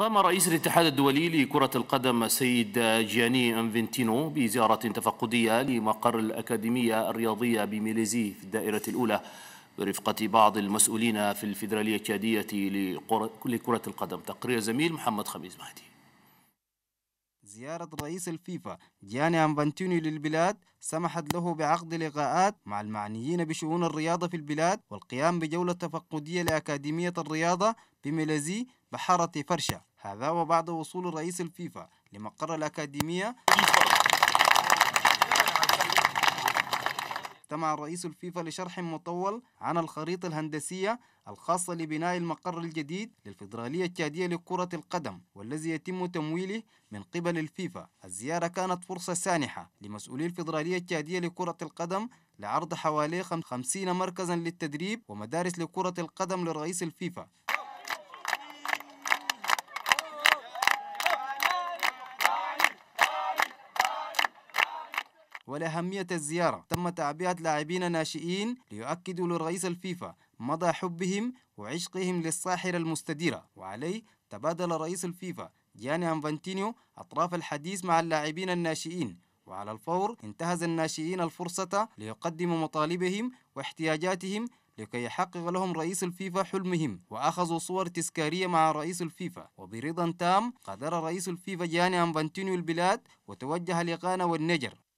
قام رئيس الاتحاد الدولي لكرة القدم السيد جياني انفنتينو بزيارة تفقدية لمقر الأكاديمية الرياضية بميليزي في الدائرة الأولى برفقة بعض المسؤولين في الفيدرالية التشادية لكرة القدم تقرير زميل محمد خميس مهدي زيارة رئيس الفيفا جياني أنفنتينو للبلاد سمحت له بعقد لقاءات مع المعنيين بشؤون الرياضة في البلاد والقيام بجولة تفقدية لأكاديمية الرياضة بميليزي بحارة فرشة هذا وبعد وصول رئيس الفيفا لمقر الأكاديمية اجتمع رئيس الفيفا لشرح مطول عن الخريطة الهندسية الخاصة لبناء المقر الجديد للفيدرالية التشادية لكرة القدم والذي يتم تمويله من قبل الفيفا الزيارة كانت فرصة سانحة لمسؤولي الفيدرالية التشادية لكرة القدم لعرض حوالي 50 مركزا للتدريب ومدارس لكرة القدم لرئيس الفيفا ولأهمية الزيارة تم تعبئة لاعبين ناشئين ليؤكدوا لرئيس الفيفا مدى حبهم وعشقهم للساحرة المستديرة وعليه تبادل رئيس الفيفا جاني أنفانتينيو أطراف الحديث مع اللاعبين الناشئين وعلى الفور انتهز الناشئين الفرصة ليقدموا مطالبهم واحتياجاتهم لكي يحقق لهم رئيس الفيفا حلمهم وأخذوا صور تذكارية مع رئيس الفيفا وبرضا تام غادر رئيس الفيفا جاني أنفانتينيو البلاد وتوجه لغانا والنجر